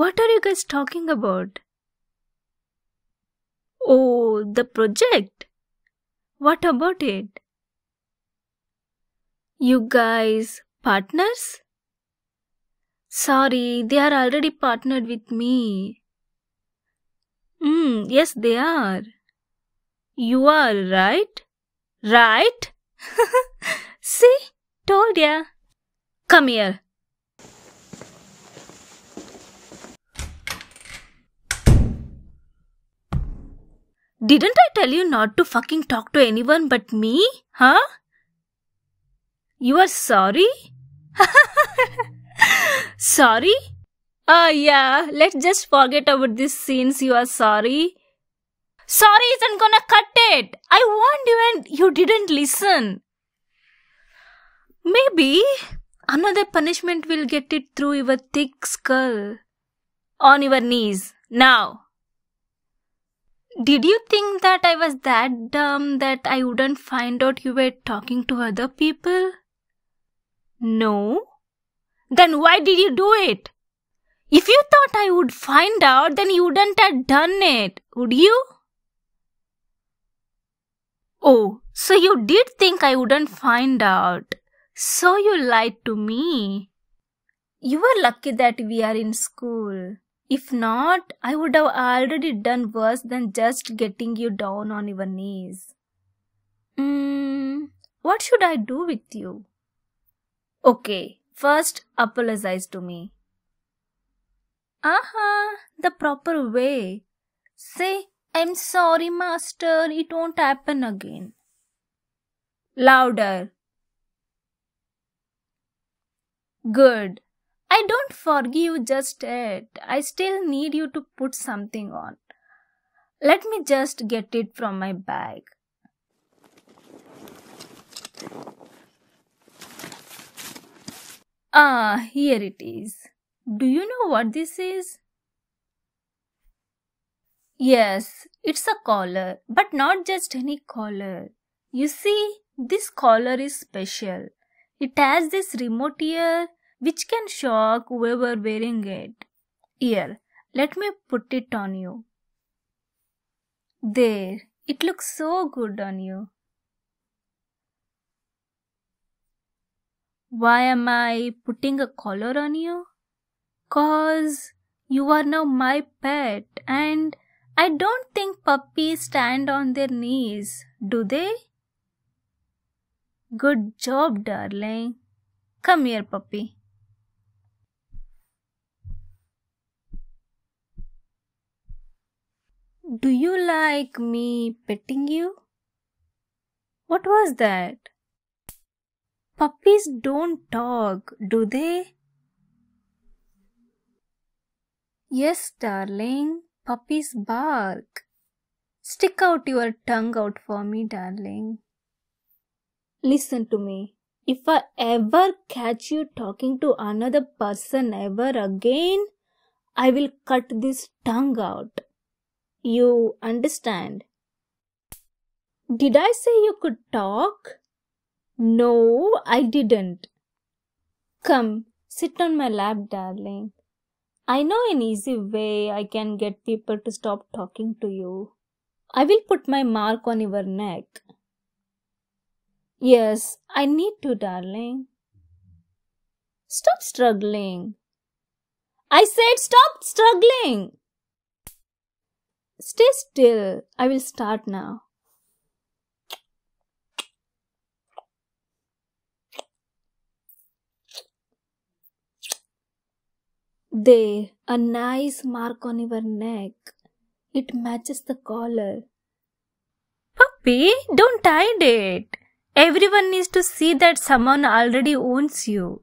What are you guys talking about? Oh, the project. What about it? You guys partners? Sorry, they are already partnered with me. Hmm, yes, they are. You are right? Right? See? Told ya. Come here. Didn't I tell you not to fucking talk to anyone but me? Huh? You are sorry? sorry? Oh uh, yeah, let's just forget about this since you are sorry. Sorry isn't gonna cut it! I warned you and you didn't listen. Maybe another punishment will get it through your thick skull. On your knees, now. Did you think that I was that dumb that I wouldn't find out you were talking to other people? No. Then why did you do it? If you thought I would find out, then you wouldn't have done it, would you? Oh, so you did think I wouldn't find out. So you lied to me. You were lucky that we are in school. If not, I would have already done worse than just getting you down on your knees. Hmm, what should I do with you? Okay, first apologize to me. Aha, uh-huh, the proper way. Say, I'm sorry, master, it won't happen again. Louder. Good. I don't forgive you just yet. I still need you to put something on. Let me just get it from my bag. Ah, here it is. Do you know what this is? Yes, it's a collar, but not just any collar. You see, this collar is special. It has this remote here which can shock whoever wearing it. Here, let me put it on you. There, it looks so good on you. Why am I putting a collar on you? Cause you are now my pet and I don't think puppies stand on their knees, do they? Good job, darling. Come here, puppy. Do you like me petting you? What was that? Puppies don't talk, do they? Yes, darling, puppies bark. Stick out your tongue out for me, darling. Listen to me. If I ever catch you talking to another person ever again, I will cut this tongue out. You understand? Did I say you could talk? No, I didn't. Come, sit on my lap, darling. I know an easy way I can get people to stop talking to you. I will put my mark on your neck. Yes, I need to, darling. Stop struggling. I said stop struggling. Stay still. I will start now. There, a nice mark on your neck. It matches the collar. Puppy, don't hide it. Everyone needs to see that someone already owns you.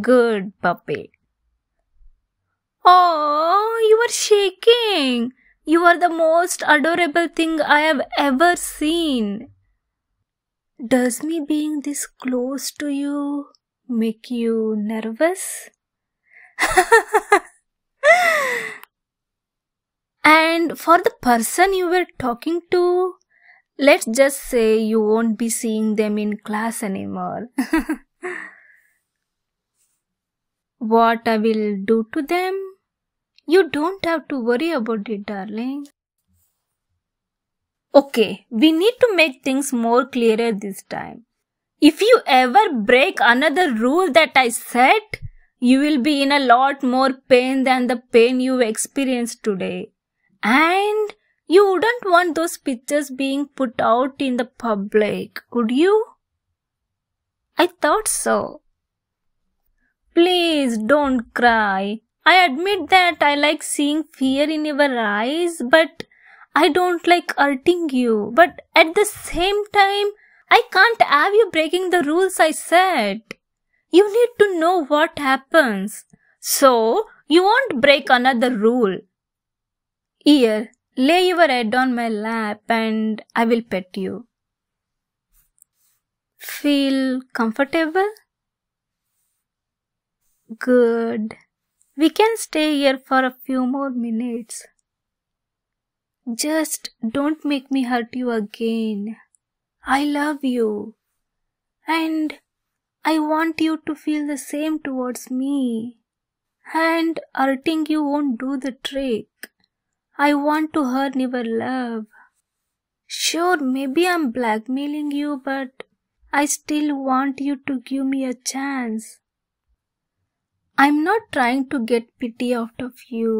Good puppy. Oh, you are shaking. You are the most adorable thing I have ever seen. Does me being this close to you make you nervous? and for the person you were talking to, let's just say you won't be seeing them in class anymore. what I will do to them? You don't have to worry about it, darling. Okay, we need to make things more clearer this time. If you ever break another rule that I set, you will be in a lot more pain than the pain you experienced today. And you wouldn't want those pictures being put out in the public, would you? I thought so. Please don't cry. I admit that I like seeing fear in your eyes, but I don't like hurting you. But at the same time, I can't have you breaking the rules I set. You need to know what happens. So, you won't break another rule. Here, lay your head on my lap and I will pet you. Feel comfortable? Good. We can stay here for a few more minutes. Just don't make me hurt you again. I love you. And I want you to feel the same towards me. And hurting you won't do the trick. I want to hurt your love. Sure, maybe I'm blackmailing you, but I still want you to give me a chance. I'm not trying to get pity out of you.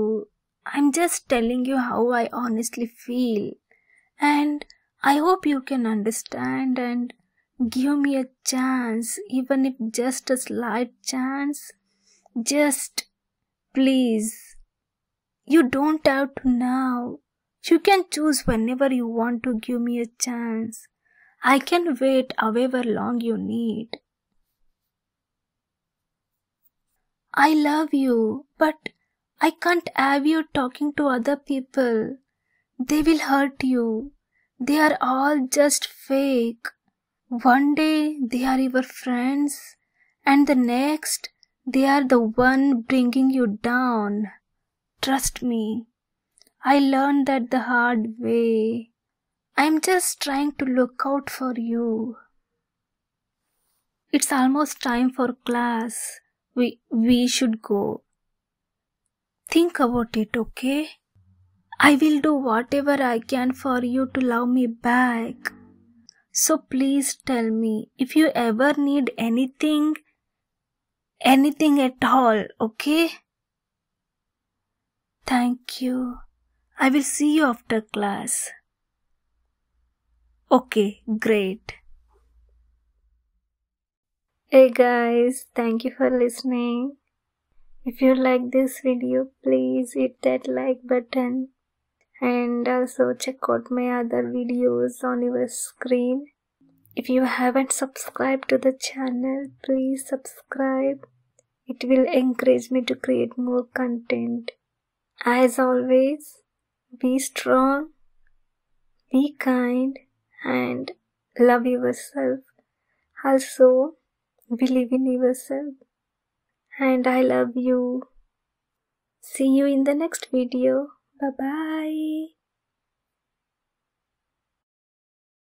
I'm just telling you how I honestly feel. And I hope you can understand and give me a chance, even if just a slight chance. Just please. You don't have to now. You can choose whenever you want to give me a chance. I can wait however long you need. I love you, but I can't have you talking to other people. They will hurt you. They are all just fake. One day they are your friends, and the next they are the one bringing you down. Trust me, I learned that the hard way. I'm just trying to look out for you. It's almost time for class we, we should go. Think about it, okay? I will do whatever I can for you to love me back. So please tell me if you ever need anything, anything at all, okay? Thank you. I will see you after class. Okay, great. Hey guys, thank you for listening. If you like this video, please hit that like button and also check out my other videos on your screen. If you haven't subscribed to the channel, please subscribe. It will encourage me to create more content. As always, be strong, be kind, and love yourself. Also, Believe in yourself. And I love you. See you in the next video. Bye bye.